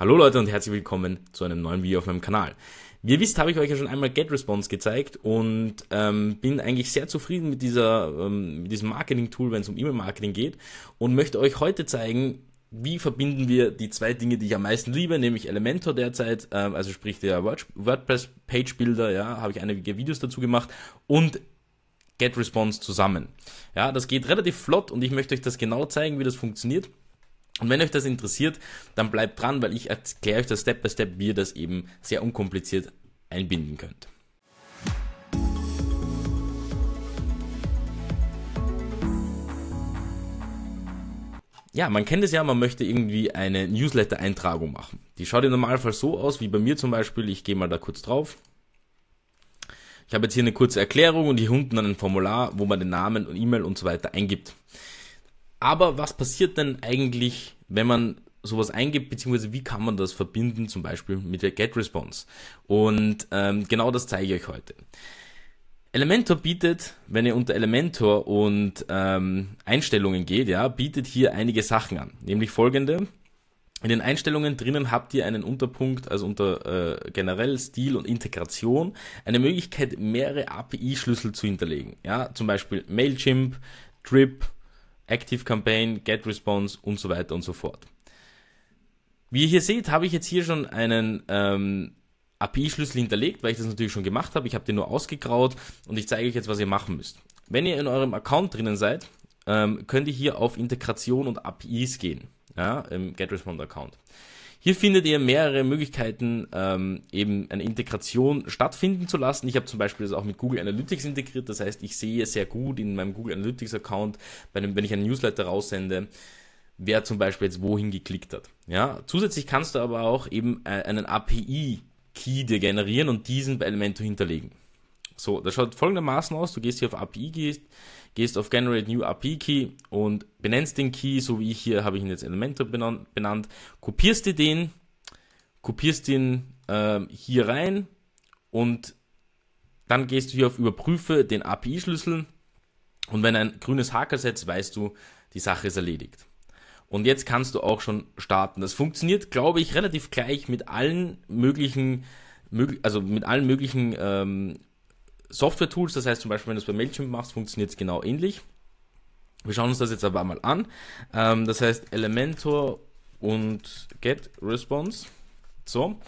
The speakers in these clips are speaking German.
Hallo Leute und herzlich willkommen zu einem neuen Video auf meinem Kanal. Wie ihr wisst, habe ich euch ja schon einmal GetResponse gezeigt und ähm, bin eigentlich sehr zufrieden mit, dieser, ähm, mit diesem Marketing-Tool, wenn es um E-Mail-Marketing geht und möchte euch heute zeigen, wie verbinden wir die zwei Dinge, die ich am meisten liebe, nämlich Elementor derzeit, ähm, also sprich der WordPress-Page-Builder, ja, habe ich einige Videos dazu gemacht und GetResponse zusammen. Ja, das geht relativ flott und ich möchte euch das genau zeigen, wie das funktioniert. Und wenn euch das interessiert, dann bleibt dran, weil ich erkläre euch das Step by Step, wie ihr das eben sehr unkompliziert einbinden könnt. ja, man kennt es ja, man möchte irgendwie eine Newsletter-Eintragung machen. Die schaut im Normalfall so aus, wie bei mir zum Beispiel. Ich gehe mal da kurz drauf. Ich habe jetzt hier eine kurze Erklärung und hier unten ein Formular, wo man den Namen und E-Mail und so weiter eingibt. Aber was passiert denn eigentlich, wenn man sowas eingibt, beziehungsweise wie kann man das verbinden, zum Beispiel mit der GetResponse? Und ähm, genau das zeige ich euch heute. Elementor bietet, wenn ihr unter Elementor und ähm, Einstellungen geht, ja, bietet hier einige Sachen an, nämlich folgende. In den Einstellungen drinnen habt ihr einen Unterpunkt, also unter äh, generell Stil und Integration, eine Möglichkeit, mehrere API-Schlüssel zu hinterlegen. Ja, zum Beispiel Mailchimp, Drip, Active Campaign, Get Response und so weiter und so fort. Wie ihr hier seht, habe ich jetzt hier schon einen ähm, API-Schlüssel hinterlegt, weil ich das natürlich schon gemacht habe. Ich habe den nur ausgegraut und ich zeige euch jetzt, was ihr machen müsst. Wenn ihr in eurem Account drinnen seid, ähm, könnt ihr hier auf Integration und APIs gehen. Ja, im GetResponse Account. Hier findet ihr mehrere Möglichkeiten, ähm, eben eine Integration stattfinden zu lassen. Ich habe zum Beispiel das auch mit Google Analytics integriert. Das heißt, ich sehe sehr gut in meinem Google Analytics Account, einem, wenn ich einen Newsletter raussende, wer zum Beispiel jetzt wohin geklickt hat. Ja, zusätzlich kannst du aber auch eben äh, einen API Key dir generieren und diesen bei Elemento hinterlegen. So, das schaut folgendermaßen aus. Du gehst hier auf API, gehst, gehst auf Generate New API Key und benennst den Key, so wie ich hier habe ich ihn jetzt Elementor benannt, kopierst dir den, kopierst ihn äh, hier rein und dann gehst du hier auf Überprüfe den API-Schlüssel und wenn ein grünes Haken setzt, weißt du, die Sache ist erledigt. Und jetzt kannst du auch schon starten. Das funktioniert, glaube ich, relativ gleich mit allen möglichen, also mit allen möglichen ähm, Software-Tools, das heißt zum Beispiel, wenn du es bei Mailchimp machst, funktioniert es genau ähnlich. Wir schauen uns das jetzt aber einmal an. Ähm, das heißt Elementor und GetResponse. So,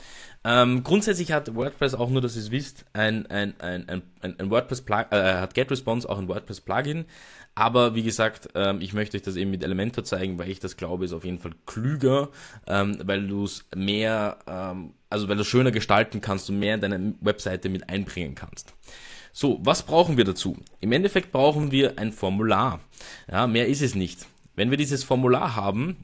ähm, grundsätzlich hat WordPress auch nur, dass ihr es wisst, ein, ein, ein, ein, ein WordPress Plug, äh, hat GetResponse auch ein WordPress Plugin. Aber wie gesagt, ähm, ich möchte euch das eben mit Elementor zeigen, weil ich das glaube, ist auf jeden Fall klüger, ähm, weil du es mehr, ähm, also weil du schöner gestalten kannst und mehr in deine Webseite mit einbringen kannst. So, was brauchen wir dazu? Im Endeffekt brauchen wir ein Formular. Ja, mehr ist es nicht. Wenn wir dieses Formular haben,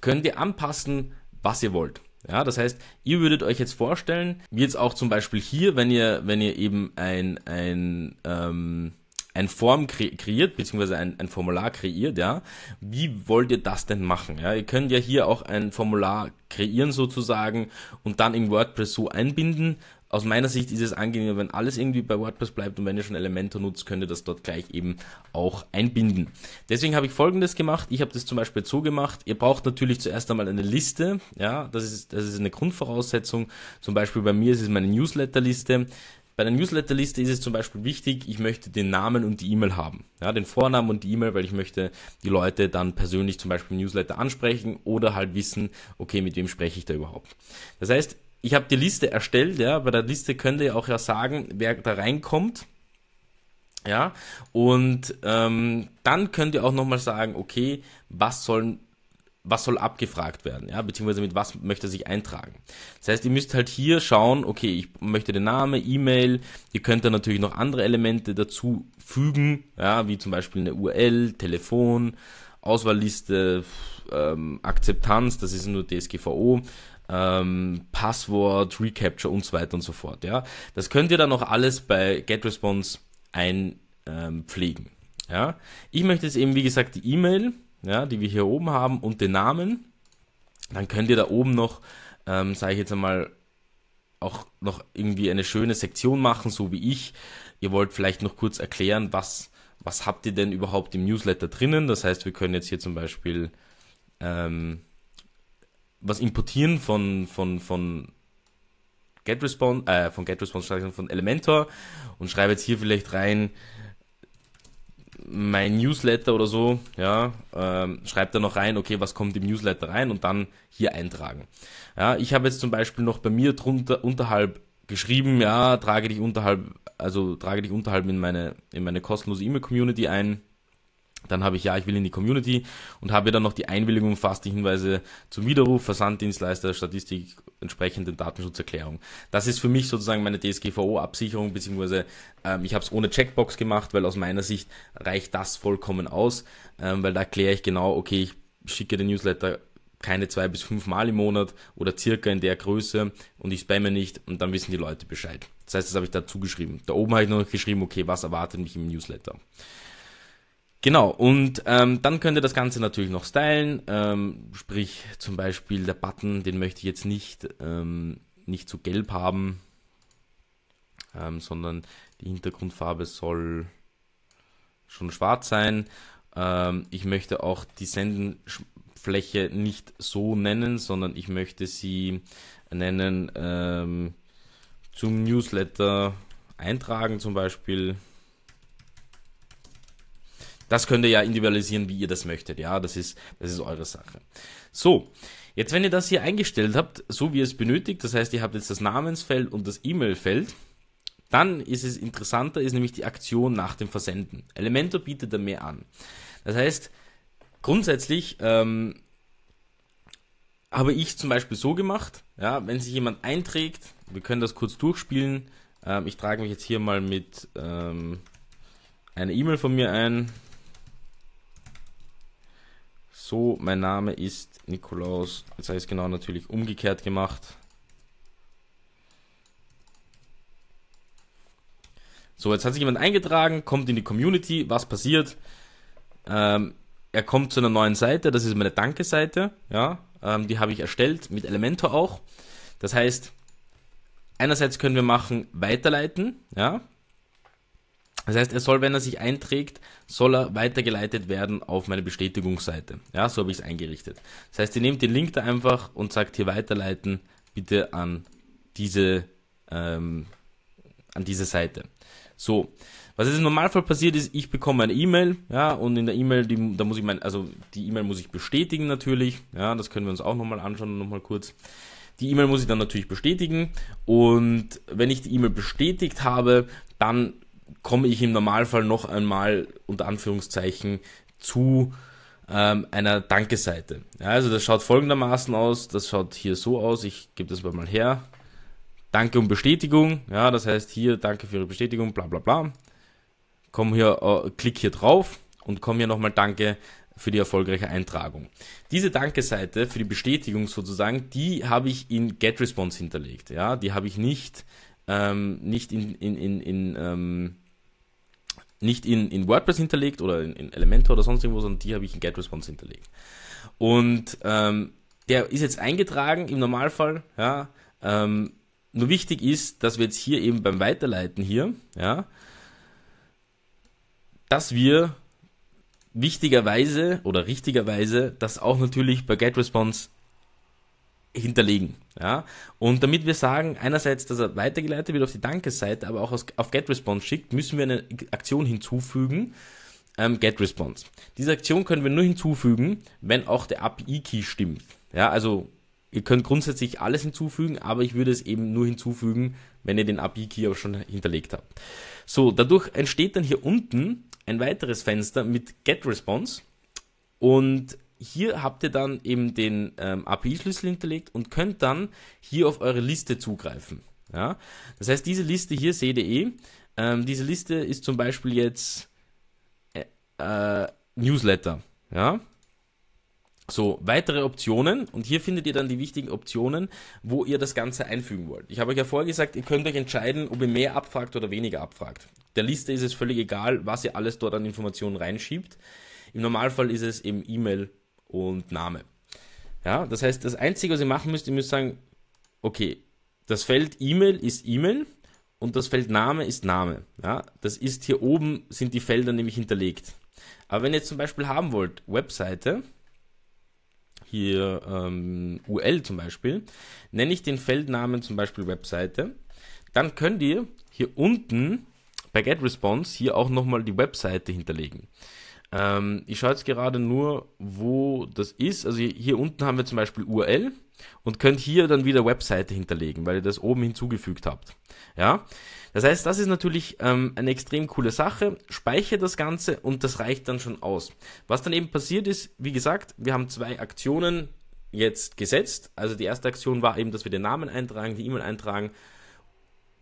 könnt ihr anpassen, was ihr wollt. Ja, das heißt, ihr würdet euch jetzt vorstellen, wie jetzt auch zum Beispiel hier, wenn ihr, wenn ihr eben ein, ein, ähm, ein Form kreiert, beziehungsweise ein, ein Formular kreiert, ja, wie wollt ihr das denn machen? Ja, ihr könnt ja hier auch ein Formular kreieren sozusagen und dann im WordPress so einbinden, aus meiner Sicht ist es angenehmer, wenn alles irgendwie bei WordPress bleibt und wenn ihr schon Elementor nutzt, könnt ihr das dort gleich eben auch einbinden. Deswegen habe ich folgendes gemacht. Ich habe das zum Beispiel so gemacht. Ihr braucht natürlich zuerst einmal eine Liste. Ja, das ist, das ist eine Grundvoraussetzung. Zum Beispiel bei mir ist es meine Newsletterliste. Bei der Newsletterliste ist es zum Beispiel wichtig, ich möchte den Namen und die E-Mail haben. Ja, den Vornamen und die E-Mail, weil ich möchte die Leute dann persönlich zum Beispiel im Newsletter ansprechen oder halt wissen, okay, mit wem spreche ich da überhaupt. Das heißt, ich habe die Liste erstellt, ja, bei der Liste könnt ihr auch ja sagen, wer da reinkommt. Ja, und ähm, dann könnt ihr auch nochmal sagen, okay, was sollen was soll abgefragt werden, ja, beziehungsweise mit was möchte er sich eintragen. Das heißt, ihr müsst halt hier schauen, okay, ich möchte den Namen, E-Mail, ihr könnt dann natürlich noch andere Elemente dazu fügen, ja, wie zum Beispiel eine URL, Telefon, Auswahlliste, ähm, Akzeptanz, das ist nur DSGVO, ähm, Passwort, Recapture und so weiter und so fort. Ja, das könnt ihr dann noch alles bei GetResponse einpflegen. Ähm, ja, ich möchte jetzt eben wie gesagt die E-Mail, ja, die wir hier oben haben und den Namen. Dann könnt ihr da oben noch, ähm, sage ich jetzt einmal, auch noch irgendwie eine schöne Sektion machen, so wie ich. Ihr wollt vielleicht noch kurz erklären, was was habt ihr denn überhaupt im Newsletter drinnen? Das heißt, wir können jetzt hier zum Beispiel ähm, was importieren von, von, von GetResponse, äh, von GetResponse, von Elementor und schreibe jetzt hier vielleicht rein mein Newsletter oder so, ja, ähm, schreibt da noch rein, okay, was kommt im Newsletter rein und dann hier eintragen. Ja, ich habe jetzt zum Beispiel noch bei mir drunter, unterhalb geschrieben, ja, trage dich unterhalb, also trage dich unterhalb in meine, in meine kostenlose E-Mail-Community ein. Dann habe ich, ja, ich will in die Community und habe dann noch die Einwilligung, fast die Hinweise zum Widerruf, Versanddienstleister, Statistik, entsprechende Datenschutzerklärung. Das ist für mich sozusagen meine DSGVO-Absicherung, beziehungsweise ähm, ich habe es ohne Checkbox gemacht, weil aus meiner Sicht reicht das vollkommen aus, ähm, weil da kläre ich genau, okay, ich schicke den Newsletter keine zwei bis fünf Mal im Monat oder circa in der Größe und ich spamme nicht und dann wissen die Leute Bescheid. Das heißt, das habe ich dazu geschrieben. Da oben habe ich noch geschrieben, okay, was erwartet mich im Newsletter? Genau, und ähm, dann könnt ihr das Ganze natürlich noch stylen, ähm, sprich zum Beispiel der Button, den möchte ich jetzt nicht, ähm, nicht zu gelb haben, ähm, sondern die Hintergrundfarbe soll schon schwarz sein ähm, ich möchte auch die Sendenfläche nicht so nennen, sondern ich möchte sie nennen ähm, zum Newsletter eintragen zum Beispiel. Das könnt ihr ja individualisieren, wie ihr das möchtet. Ja, das ist, das ist eure Sache. So. Jetzt, wenn ihr das hier eingestellt habt, so wie ihr es benötigt, das heißt, ihr habt jetzt das Namensfeld und das E-Mail-Feld, dann ist es interessanter, ist nämlich die Aktion nach dem Versenden. Elementor bietet da mehr an. Das heißt, grundsätzlich ähm, habe ich zum Beispiel so gemacht, ja, wenn sich jemand einträgt, wir können das kurz durchspielen. Ähm, ich trage mich jetzt hier mal mit ähm, einer E-Mail von mir ein. So, mein Name ist Nikolaus. Jetzt habe ich es genau natürlich umgekehrt gemacht. So, jetzt hat sich jemand eingetragen, kommt in die Community, was passiert? Ähm, er kommt zu einer neuen Seite, das ist meine Danke-Seite, ja, ähm, die habe ich erstellt, mit Elementor auch. Das heißt, einerseits können wir machen, weiterleiten, ja. Das heißt, er soll, wenn er sich einträgt, soll er weitergeleitet werden auf meine Bestätigungsseite. Ja, so habe ich es eingerichtet. Das heißt, ihr nehmt den Link da einfach und sagt hier weiterleiten, bitte an diese, ähm, an diese Seite. So. Was jetzt im Normalfall passiert ist, ich bekomme eine E-Mail, ja, und in der E-Mail, die, da muss ich mein, also die E-Mail muss ich bestätigen natürlich, ja, das können wir uns auch nochmal anschauen, nochmal kurz. Die E-Mail muss ich dann natürlich bestätigen und wenn ich die E-Mail bestätigt habe, dann komme ich im Normalfall noch einmal unter Anführungszeichen zu ähm, einer Danke-Seite. Ja, also das schaut folgendermaßen aus, das schaut hier so aus, ich gebe das mal her, Danke um Bestätigung. Ja, das heißt hier, danke für Ihre Bestätigung, bla bla bla. Komm hier, äh, klick hier drauf und komm hier nochmal Danke für die erfolgreiche Eintragung. Diese Danke-Seite für die Bestätigung sozusagen, die habe ich in GetResponse hinterlegt. Ja, die habe ich nicht, ähm, nicht in, in, in, in ähm, nicht in, in WordPress hinterlegt oder in, in Elementor oder sonst irgendwo, sondern die habe ich in GetResponse hinterlegt. Und ähm, der ist jetzt eingetragen im Normalfall, ja, ähm, nur wichtig ist, dass wir jetzt hier eben beim Weiterleiten hier, ja, dass wir wichtigerweise oder richtigerweise das auch natürlich bei GetResponse hinterlegen. Ja? Und damit wir sagen, einerseits, dass er weitergeleitet wird auf die Danke-Seite, aber auch auf GetResponse schickt, müssen wir eine Aktion hinzufügen, ähm, GetResponse. Diese Aktion können wir nur hinzufügen, wenn auch der API-Key stimmt. Ja, also ihr könnt grundsätzlich alles hinzufügen, aber ich würde es eben nur hinzufügen, wenn ihr den API-Key auch schon hinterlegt habt. So, dadurch entsteht dann hier unten ein weiteres Fenster mit GetResponse und hier habt ihr dann eben den ähm, API-Schlüssel hinterlegt und könnt dann hier auf eure Liste zugreifen. Ja? Das heißt, diese Liste hier, CDE, ähm, diese Liste ist zum Beispiel jetzt äh, äh, Newsletter. Ja? So, weitere Optionen und hier findet ihr dann die wichtigen Optionen, wo ihr das Ganze einfügen wollt. Ich habe euch ja vorher gesagt, ihr könnt euch entscheiden, ob ihr mehr abfragt oder weniger abfragt. Der Liste ist es völlig egal, was ihr alles dort an Informationen reinschiebt. Im Normalfall ist es eben E-Mail und Name. Ja, das heißt, das Einzige, was ihr machen müsst, ihr müsst sagen, okay, das Feld E-Mail ist E-Mail und das Feld Name ist Name. Ja, das ist hier oben sind die Felder nämlich hinterlegt. Aber wenn ihr jetzt zum Beispiel haben wollt, Webseite, hier ähm, UL zum Beispiel, nenne ich den Feldnamen zum Beispiel Webseite, dann könnt ihr hier unten bei GetResponse hier auch nochmal die Webseite hinterlegen. Ähm, ich schaue jetzt gerade nur, wo das ist. Also hier unten haben wir zum Beispiel URL und könnt hier dann wieder Webseite hinterlegen, weil ihr das oben hinzugefügt habt. Ja, das heißt, das ist natürlich ähm, eine extrem coole Sache. Speichert das Ganze und das reicht dann schon aus. Was dann eben passiert ist, wie gesagt, wir haben zwei Aktionen jetzt gesetzt. Also die erste Aktion war eben, dass wir den Namen eintragen, die E-Mail eintragen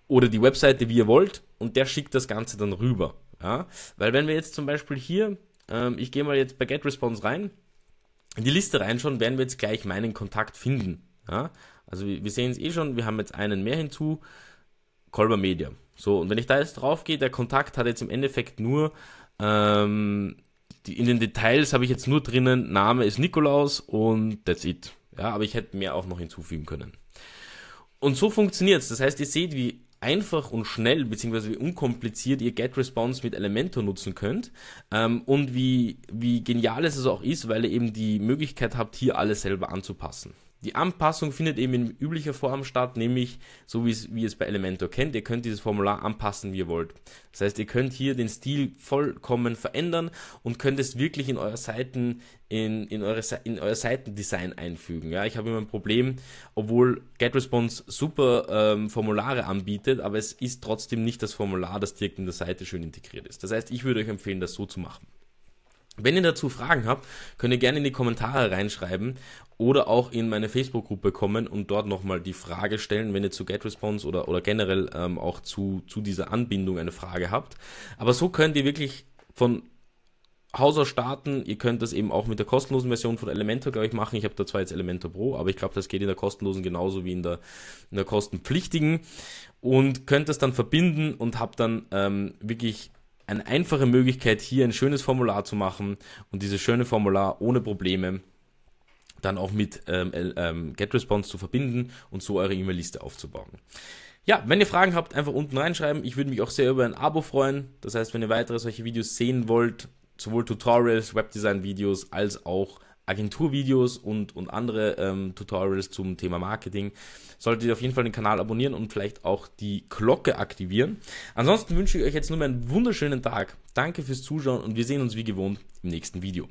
oder die Webseite, wie ihr wollt, und der schickt das Ganze dann rüber. Ja? Weil wenn wir jetzt zum Beispiel hier ähm, ich gehe mal jetzt bei GetResponse rein. In die Liste reinschauen, werden wir jetzt gleich meinen Kontakt finden. Ja? Also wir, wir sehen es eh schon, wir haben jetzt einen mehr hinzu. Kolber Media. So, und wenn ich da jetzt drauf gehe, der Kontakt hat jetzt im Endeffekt nur, ähm, die, in den Details habe ich jetzt nur drinnen, Name ist Nikolaus und that's it. Ja, aber ich hätte mehr auch noch hinzufügen können. Und so funktioniert es. Das heißt, ihr seht, wie einfach und schnell beziehungsweise wie unkompliziert ihr GetResponse mit Elementor nutzen könnt ähm, und wie, wie genial es also auch ist, weil ihr eben die Möglichkeit habt, hier alles selber anzupassen. Die Anpassung findet eben in üblicher Form statt, nämlich so wie es, wie es bei Elementor kennt. Ihr könnt dieses Formular anpassen, wie ihr wollt. Das heißt, ihr könnt hier den Stil vollkommen verändern und könnt es wirklich in euer Seiten, in, in, eure, in euer Seitendesign einfügen. Ja, ich habe immer ein Problem, obwohl GetResponse super ähm, Formulare anbietet, aber es ist trotzdem nicht das Formular, das direkt in der Seite schön integriert ist. Das heißt, ich würde euch empfehlen, das so zu machen. Wenn ihr dazu Fragen habt, könnt ihr gerne in die Kommentare reinschreiben oder auch in meine Facebook-Gruppe kommen und dort nochmal die Frage stellen, wenn ihr zu GetResponse oder, oder generell ähm, auch zu, zu dieser Anbindung eine Frage habt. Aber so könnt ihr wirklich von Haus aus starten. Ihr könnt das eben auch mit der kostenlosen Version von Elementor, glaube ich, machen. Ich habe da zwar jetzt Elementor Pro, aber ich glaube, das geht in der kostenlosen genauso wie in der, in der kostenpflichtigen. Und könnt das dann verbinden und habt dann ähm, wirklich eine einfache Möglichkeit, hier ein schönes Formular zu machen und dieses schöne Formular ohne Probleme dann auch mit ähm, ähm, GetResponse zu verbinden und so eure E-Mail-Liste aufzubauen. Ja, wenn ihr Fragen habt, einfach unten reinschreiben. Ich würde mich auch sehr über ein Abo freuen. Das heißt, wenn ihr weitere solche Videos sehen wollt, sowohl Tutorials, Webdesign-Videos als auch Agenturvideos und, und andere ähm, Tutorials zum Thema Marketing. Solltet ihr auf jeden Fall den Kanal abonnieren und vielleicht auch die Glocke aktivieren. Ansonsten wünsche ich euch jetzt nur einen wunderschönen Tag. Danke fürs Zuschauen und wir sehen uns wie gewohnt im nächsten Video.